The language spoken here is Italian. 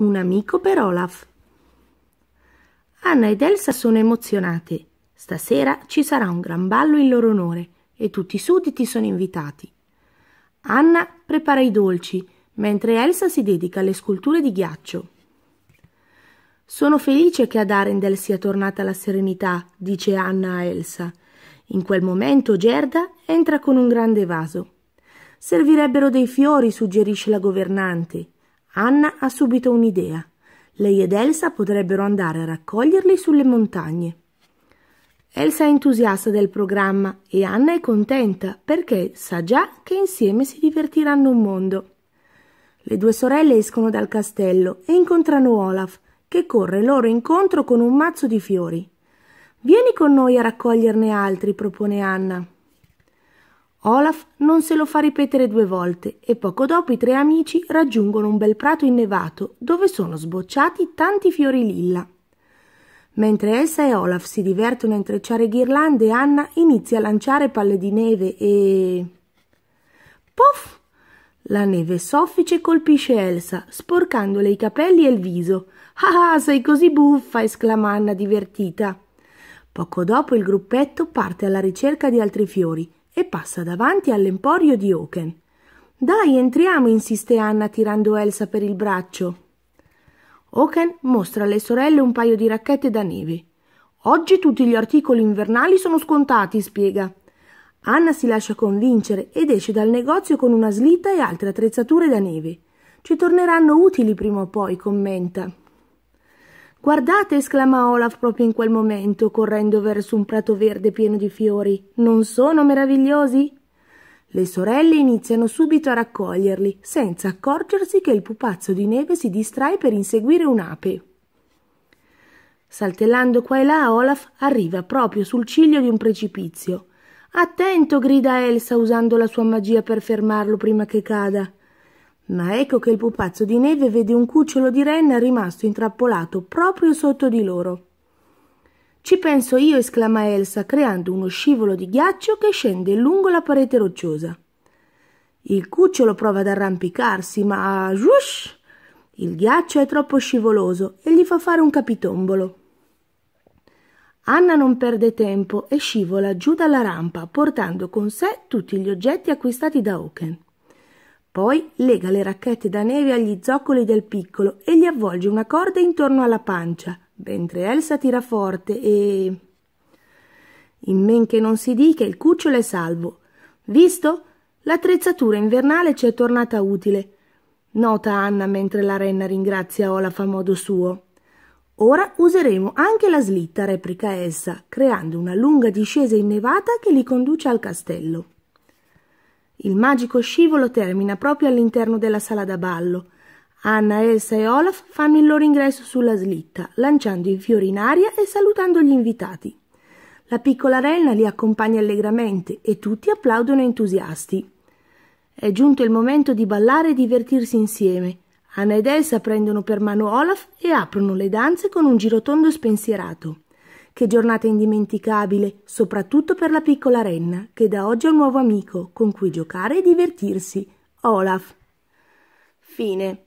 un amico per Olaf. Anna ed Elsa sono emozionate. Stasera ci sarà un gran ballo in loro onore e tutti i sudditi sono invitati. Anna prepara i dolci, mentre Elsa si dedica alle sculture di ghiaccio. Sono felice che ad Arendel sia tornata la serenità, dice Anna a Elsa. In quel momento Gerda entra con un grande vaso. Servirebbero dei fiori, suggerisce la governante. Anna ha subito un'idea. Lei ed Elsa potrebbero andare a raccoglierli sulle montagne. Elsa è entusiasta del programma e Anna è contenta perché sa già che insieme si divertiranno un mondo. Le due sorelle escono dal castello e incontrano Olaf, che corre loro incontro con un mazzo di fiori. Vieni con noi a raccoglierne altri, propone Anna. Olaf non se lo fa ripetere due volte e poco dopo i tre amici raggiungono un bel prato innevato dove sono sbocciati tanti fiori lilla. Mentre Elsa e Olaf si divertono a intrecciare ghirlande, Anna inizia a lanciare palle di neve e... Puff! La neve soffice colpisce Elsa, sporcandole i capelli e il viso. Ah, ah, sei così buffa! esclama Anna divertita. Poco dopo il gruppetto parte alla ricerca di altri fiori e passa davanti all'emporio di Oken. Dai, entriamo, insiste Anna tirando Elsa per il braccio. Oken mostra alle sorelle un paio di racchette da neve. Oggi tutti gli articoli invernali sono scontati, spiega. Anna si lascia convincere ed esce dal negozio con una slitta e altre attrezzature da neve. Ci torneranno utili prima o poi, commenta. Guardate, esclama Olaf proprio in quel momento, correndo verso un prato verde pieno di fiori. Non sono meravigliosi? Le sorelle iniziano subito a raccoglierli, senza accorgersi che il pupazzo di neve si distrae per inseguire un'ape. Saltellando qua e là, Olaf arriva proprio sul ciglio di un precipizio. Attento! grida Elsa usando la sua magia per fermarlo prima che cada. Ma ecco che il pupazzo di neve vede un cucciolo di renna rimasto intrappolato proprio sotto di loro. Ci penso io, esclama Elsa, creando uno scivolo di ghiaccio che scende lungo la parete rocciosa. Il cucciolo prova ad arrampicarsi, ma zhush! Il ghiaccio è troppo scivoloso e gli fa fare un capitombolo. Anna non perde tempo e scivola giù dalla rampa, portando con sé tutti gli oggetti acquistati da Oken. Poi lega le racchette da neve agli zoccoli del piccolo e gli avvolge una corda intorno alla pancia, mentre Elsa tira forte e... In men che non si dica il cucciolo è salvo. Visto? L'attrezzatura invernale ci è tornata utile. Nota Anna mentre la renna ringrazia Olaf a modo suo. Ora useremo anche la slitta, replica Elsa, creando una lunga discesa innevata che li conduce al castello. Il magico scivolo termina proprio all'interno della sala da ballo. Anna, Elsa e Olaf fanno il loro ingresso sulla slitta, lanciando i fiori in aria e salutando gli invitati. La piccola renna li accompagna allegramente e tutti applaudono entusiasti. È giunto il momento di ballare e divertirsi insieme. Anna ed Elsa prendono per mano Olaf e aprono le danze con un girotondo spensierato. Che giornata indimenticabile, soprattutto per la piccola renna, che da oggi ha un nuovo amico con cui giocare e divertirsi, Olaf. Fine.